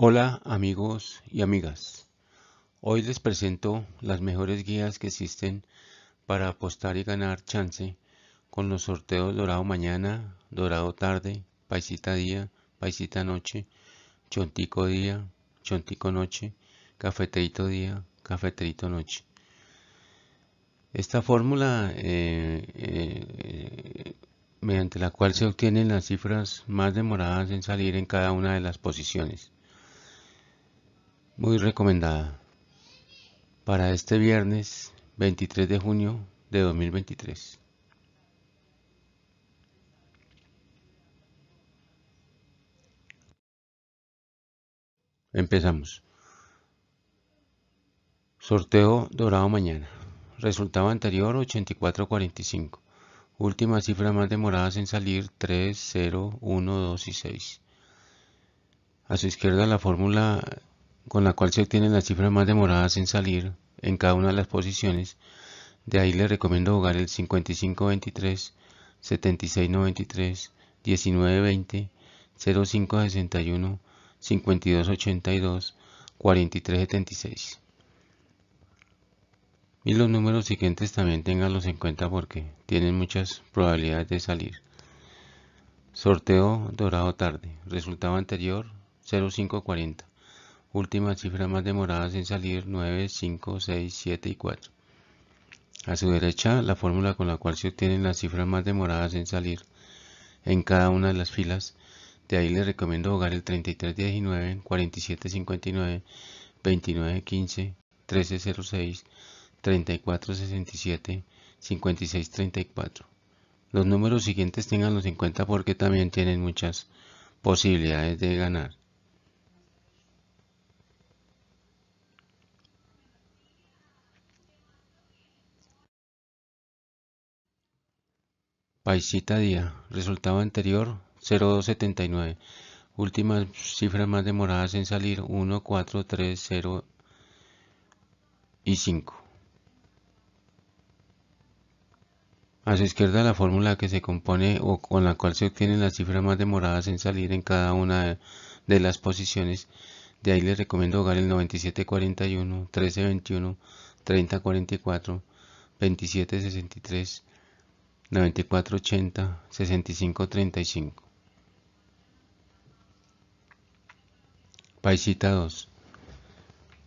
Hola amigos y amigas. Hoy les presento las mejores guías que existen para apostar y ganar chance con los sorteos Dorado Mañana, Dorado Tarde, Paisita Día, Paisita Noche, Chontico Día, Chontico Noche, Cafeterito Día, Cafeterito Noche. Esta fórmula eh, eh, eh, mediante la cual se obtienen las cifras más demoradas en salir en cada una de las posiciones muy recomendada para este viernes 23 de junio de 2023. Empezamos. Sorteo dorado mañana. Resultado anterior 8445. Última cifra más demoradas en salir 3, 0, 1, 2 y 6. A su izquierda la fórmula con la cual se obtienen las cifras más demoradas en salir en cada una de las posiciones. De ahí les recomiendo jugar el 5523, 7693, 1920, 0561, 5282, 4376. Y los números siguientes también tenganlos en cuenta porque tienen muchas probabilidades de salir. Sorteo dorado tarde. Resultado anterior 0540 últimas cifras más demoradas en salir 9, 5, 6, 7 y 4. A su derecha, la fórmula con la cual se obtienen las cifras más demoradas en salir en cada una de las filas. De ahí les recomiendo jugar el 3319, 4759, 2915, 1306, 3467, 34. Los números siguientes tengan los 50 porque también tienen muchas posibilidades de ganar. Paisita día. Resultado anterior 0279. Últimas cifras más demoradas en salir 1, 4, 3, 0 y 5. A su izquierda la fórmula que se compone o con la cual se obtienen las cifras más demoradas en salir en cada una de las posiciones. De ahí les recomiendo jugar el 9741, 1321, 3044, 2763, 9480 6535. Paisita 2.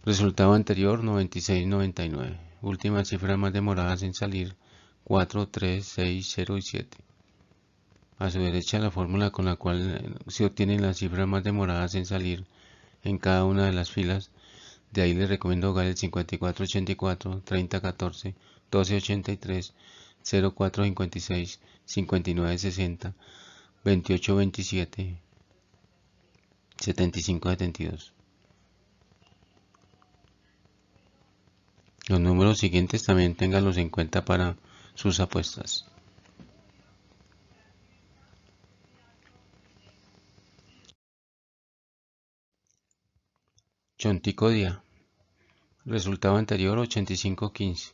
Resultado anterior 9699. Última cifra más demorada en salir 43607. A su derecha la fórmula con la cual se obtienen las cifras más demoradas en salir en cada una de las filas. De ahí les recomiendo hogar el 5484, 3014, 1283, 0456 5960 2827 7572. Los números siguientes también ténganlos en cuenta para sus apuestas. Chonticodia. Resultado anterior 8515.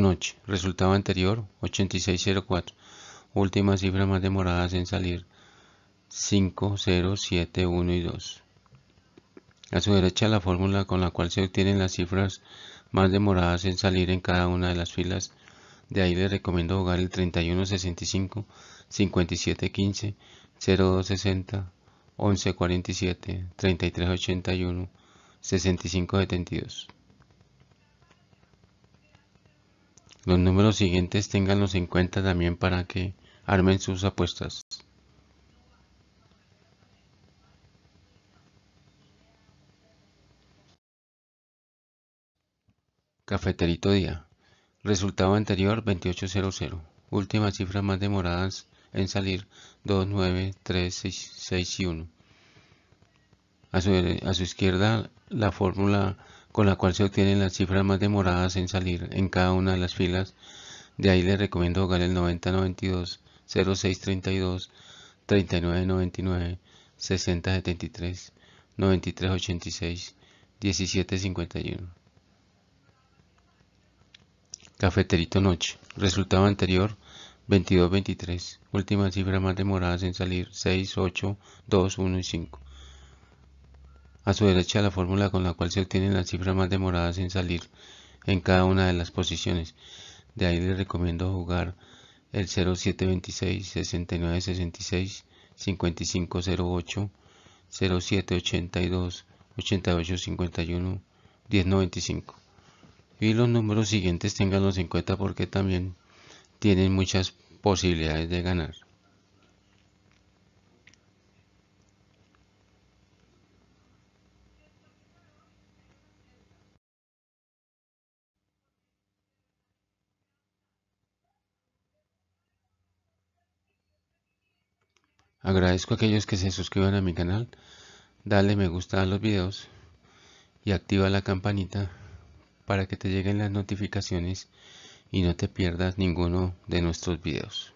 noche. resultado anterior 8604, últimas cifras más demoradas en salir 5071 y 2. A su derecha la fórmula con la cual se obtienen las cifras más demoradas en salir en cada una de las filas. De ahí le recomiendo jugar el 3165, 5715, 0260, 1147, 3381, 6572. Los números siguientes ténganlos en cuenta también para que armen sus apuestas. Cafeterito día. Resultado anterior 2800. Últimas cifras más demoradas en salir 2, y 1. A su, a su izquierda la fórmula con la cual se obtienen las cifras más demoradas en salir en cada una de las filas. De ahí les recomiendo jugar el 9092, 0632, 3999, 6073, 9386, 1751. Cafeterito Noche. Resultado anterior 2223. Últimas cifras más demoradas en salir 6, 8, 2, 1 y 5. A su derecha la fórmula con la cual se obtienen las cifras más demoradas en salir en cada una de las posiciones. De ahí les recomiendo jugar el 0726, 6966, 5508, 0782, 8851, 1095. Y los números siguientes tenganlos en cuenta porque también tienen muchas posibilidades de ganar. Agradezco a aquellos que se suscriban a mi canal, dale me gusta a los videos y activa la campanita para que te lleguen las notificaciones y no te pierdas ninguno de nuestros videos.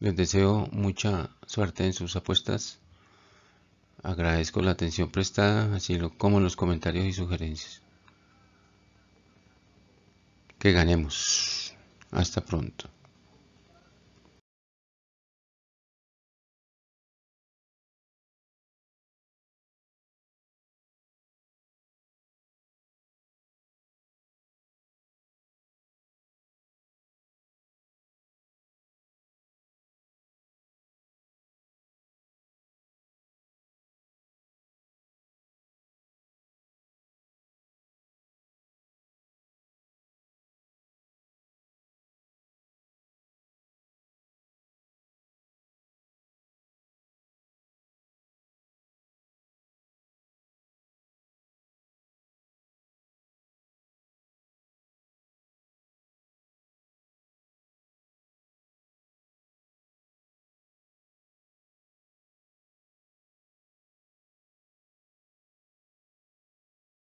Les deseo mucha suerte en sus apuestas. Agradezco la atención prestada, así como los comentarios y sugerencias. Que ganemos. Hasta pronto.